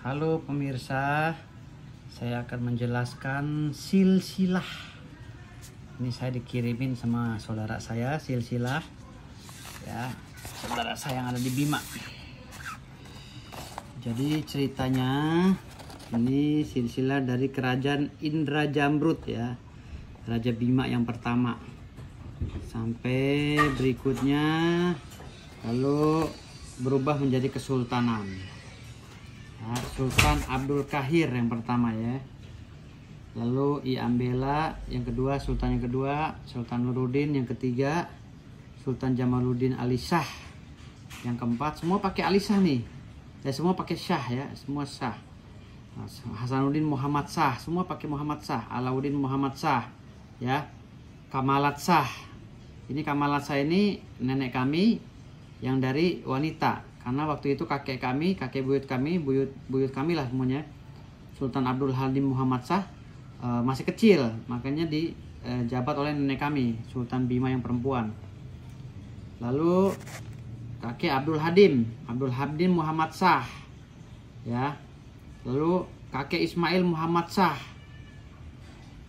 Halo pemirsa, saya akan menjelaskan silsilah. Ini saya dikirimin sama saudara saya silsilah, ya saudara saya yang ada di Bima. Jadi ceritanya ini silsilah dari kerajaan Indra Jamrut ya, Raja Bima yang pertama. Sampai berikutnya lalu berubah menjadi kesultanan nah, Sultan Abdul Kahir yang pertama ya lalu I Ambela yang kedua Sultan yang kedua Sultan Nuruddin yang ketiga Sultan Jamaluddin Alisah yang keempat semua pakai Alisah nih ya semua pakai Syah ya semua Syah Hasanuddin Muhammad Syah, semua pakai Muhammad Syah. Alauddin Muhammad Syah ya Kamalat Syah. ini Kamalat Syah ini nenek kami yang dari wanita karena waktu itu kakek kami kakek buyut kami buyut buyut kami lah semuanya Sultan Abdul Halim Muhammad Shah e, masih kecil makanya dijabat eh, e, oleh nenek kami Sultan Bima yang perempuan lalu kakek Abdul Hadim Abdul Hadim Muhammad Shah ya lalu kakek Ismail Muhammad Shah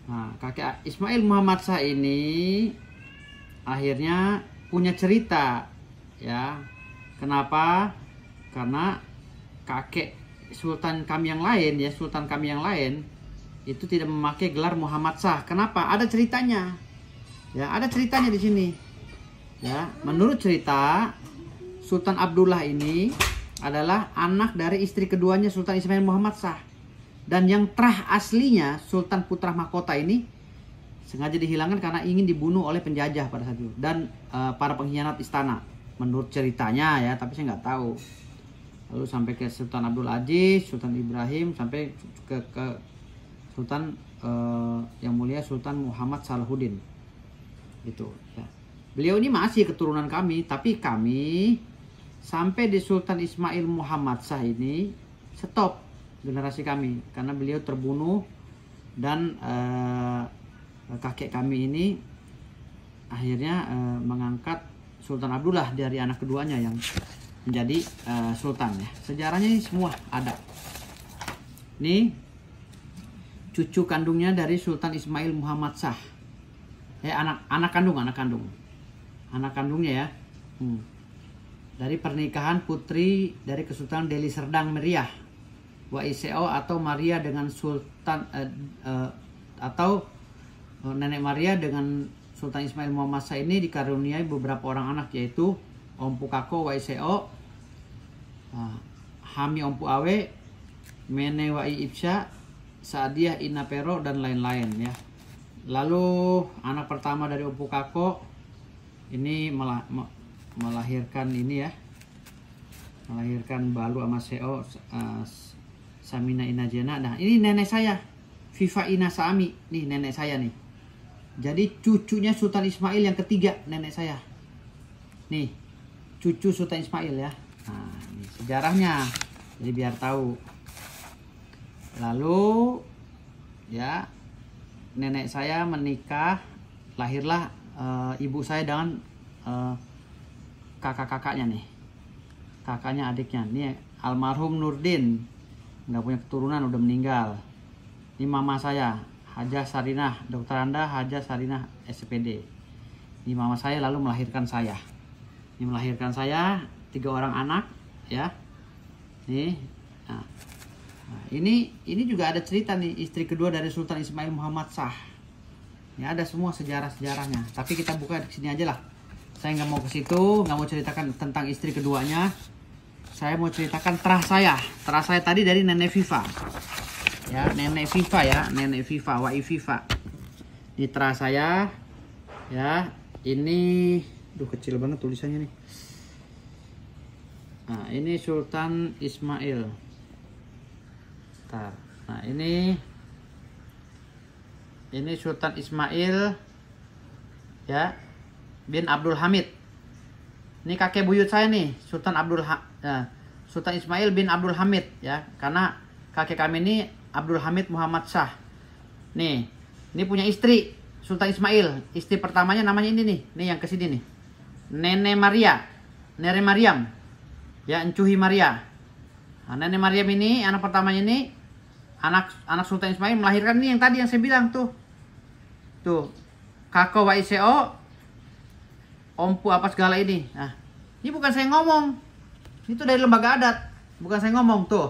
nah kakek Ismail Muhammad Shah ini akhirnya punya cerita ya Kenapa? Karena kakek sultan kami yang lain ya, sultan kami yang lain itu tidak memakai gelar Muhammad Shah. Kenapa? Ada ceritanya. Ya, ada ceritanya di sini. Ya, menurut cerita Sultan Abdullah ini adalah anak dari istri keduanya Sultan Ismail Muhammad Shah. Dan yang terah aslinya Sultan Putra Mahkota ini sengaja dihilangkan karena ingin dibunuh oleh penjajah pada saat itu dan uh, para pengkhianat istana menurut ceritanya ya tapi saya nggak tahu lalu sampai ke Sultan Abdul Aziz Sultan Ibrahim sampai ke, ke Sultan eh, yang mulia Sultan Muhammad Salahuddin itu ya. beliau ini masih keturunan kami tapi kami sampai di Sultan Ismail Muhammad Shah ini stop generasi kami karena beliau terbunuh dan eh, kakek kami ini akhirnya eh, mengangkat Sultan Abdullah dari anak keduanya yang menjadi uh, sultan ya. Sejarahnya ini semua ada. Ini cucu kandungnya dari Sultan Ismail Muhammad Shah. Eh anak anak kandung, anak kandung. Anak kandungnya ya. Hmm. Dari pernikahan putri dari Kesultanan Deli Serdang Meriah. Waiseo atau Maria dengan Sultan uh, uh, atau nenek Maria dengan Sultan Ismail Muhammad Shah ini dikaruniai beberapa orang anak yaitu Ompu Kako Waiseo, ah, Hami Ompu Awe, Mene Wai Ipsha, Saadiah Ina Pero dan lain-lain ya. Lalu anak pertama dari Ompu Kako ini melahirkan ini ya. Melahirkan Balu sama Seo uh, Samina Inajena. Nah, ini nenek saya, Viva Ina Sami. Nih nenek saya nih. Jadi cucunya Sultan Ismail yang ketiga nenek saya. Nih, cucu Sultan Ismail ya. Nah, ini sejarahnya. Jadi biar tahu. Lalu ya nenek saya menikah, lahirlah uh, ibu saya dengan uh, kakak-kakaknya nih. Kakaknya adiknya. ini almarhum Nurdin nggak punya keturunan udah meninggal. Ini mama saya, Haja Sarinah, dokter Anda Haja Sarinah SPD. Ini mama saya lalu melahirkan saya. Ini melahirkan saya tiga orang anak ya. Nih. Nah. nah, ini ini juga ada cerita nih istri kedua dari Sultan Ismail Muhammad Shah. Ini ada semua sejarah-sejarahnya, tapi kita buka di sini aja lah. Saya nggak mau ke situ, nggak mau ceritakan tentang istri keduanya. Saya mau ceritakan terah saya. Terah saya tadi dari nenek Viva ya nenek FIFA ya nenek FIFA wa FIFA nitra saya ya ini duh kecil banget tulisannya nih nah ini Sultan Ismail Bentar. nah ini ini Sultan Ismail ya bin Abdul Hamid ini kakek buyut saya nih Sultan Abdul ha ya, Sultan Ismail bin Abdul Hamid ya karena kakek kami ini Abdul Hamid Muhammad Shah. Nih, ini punya istri Sultan Ismail. Istri pertamanya namanya ini nih, nih yang kesini nih. Nenek Maria, Nenek Mariam, ya Encuhi Maria. Nah, Nenek Mariam ini anak pertamanya ini anak anak Sultan Ismail melahirkan nih yang tadi yang saya bilang tuh. Tuh. Kako wa ompu apa segala ini. Nah, ini bukan saya ngomong. Itu dari lembaga adat. Bukan saya ngomong tuh.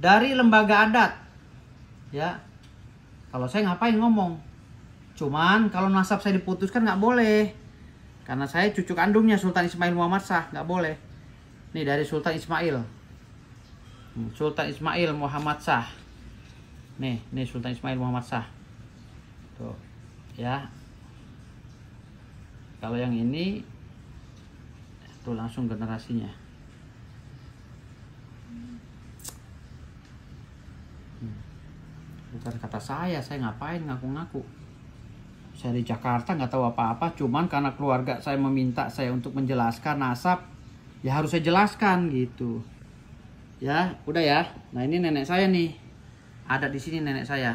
Dari lembaga adat ya kalau saya ngapain ngomong cuman kalau nasab saya diputuskan nggak boleh karena saya cucu kandungnya Sultan Ismail Muhammad Shah nggak boleh Nih dari Sultan Ismail hmm, Sultan Ismail Muhammad Shah nih nih Sultan Ismail Muhammad Shah tuh ya kalau yang ini tuh langsung generasinya hmm bukan kata saya saya ngapain ngaku-ngaku saya di Jakarta nggak tahu apa-apa cuman karena keluarga saya meminta saya untuk menjelaskan nasab ya harus saya jelaskan gitu ya udah ya nah ini nenek saya nih ada di sini nenek saya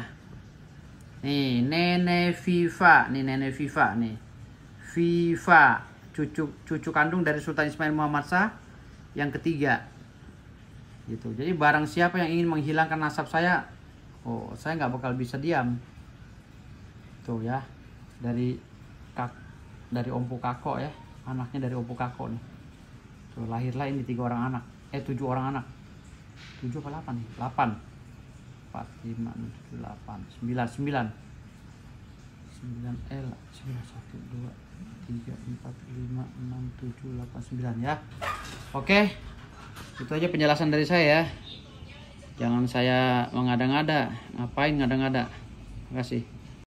nih nenek Viva nih nenek Viva nih Viva cucu cucu kandung dari Sultan Ismail Muhammad Shah yang ketiga gitu jadi barang siapa yang ingin menghilangkan nasab saya oh saya nggak bakal bisa diam tuh ya dari kak dari ompu kakok ya anaknya dari ompu kakok nih tuh lahirlah ini tiga orang anak eh tujuh orang anak tujuh apa delapan nih delapan empat lima tujuh delapan sembilan sembilan sembilan eh, l sembilan satu dua tiga empat lima enam tujuh delapan sembilan ya oke itu aja penjelasan dari saya ya Jangan saya mengada-ngada. Ngapain ngada-ngada? Terima kasih.